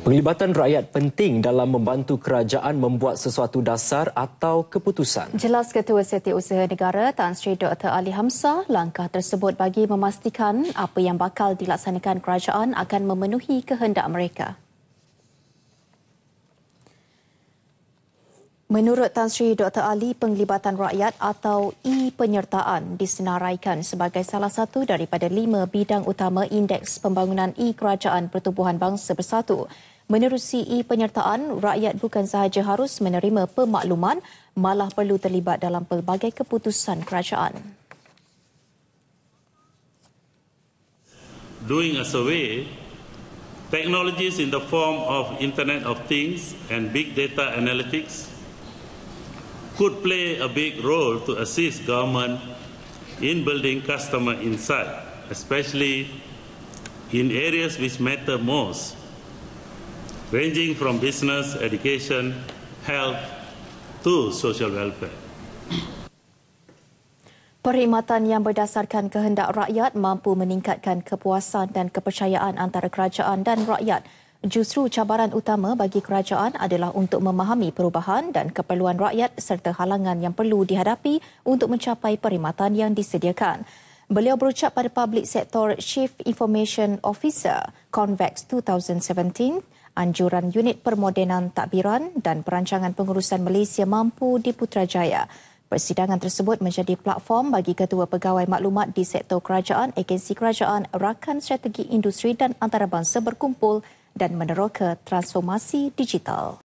Penglibatan rakyat penting dalam membantu kerajaan membuat sesuatu dasar atau keputusan. Jelas Ketua Setiausaha Negara Tan Sri Dr. Ali Hamzah, langkah tersebut bagi memastikan apa yang bakal dilaksanakan kerajaan akan memenuhi kehendak mereka. Menurut Tan Sri Dr. Ali, penglibatan rakyat atau e-penyertaan disenaraikan sebagai salah satu daripada lima bidang utama Indeks Pembangunan e-Kerajaan Pertubuhan Bangsa Bersatu. Menerusi e-penyertaan, rakyat bukan sahaja harus menerima pemakluman, malah perlu terlibat dalam pelbagai keputusan kerajaan. Doing a survey, technologies in the form of Internet of Things and Big Data Analytics – could play a big role to assist government in building customer insight, especially in areas which matter most, ranging from business, education, health to social welfare. Perkhidmatan yang berdasarkan kehendak rakyat mampu meningkatkan kepuasan dan kepercayaan antara kerajaan dan rakyat justru cabaran utama bagi kerajaan adalah untuk memahami perubahan dan keperluan rakyat serta halangan yang perlu dihadapi untuk mencapai perkhidmatan yang disediakan. Beliau berucap pada Public Sector Chief Information Officer Convex 2017, anjuran unit permodenan takbiran dan perancangan pengurusan Malaysia mampu di Putrajaya. Persidangan tersebut menjadi platform bagi Ketua Pegawai Maklumat di Sektor Kerajaan, Agensi Kerajaan, Rakan Strategi Industri dan Antarabangsa berkumpul dan meneroka transformasi digital.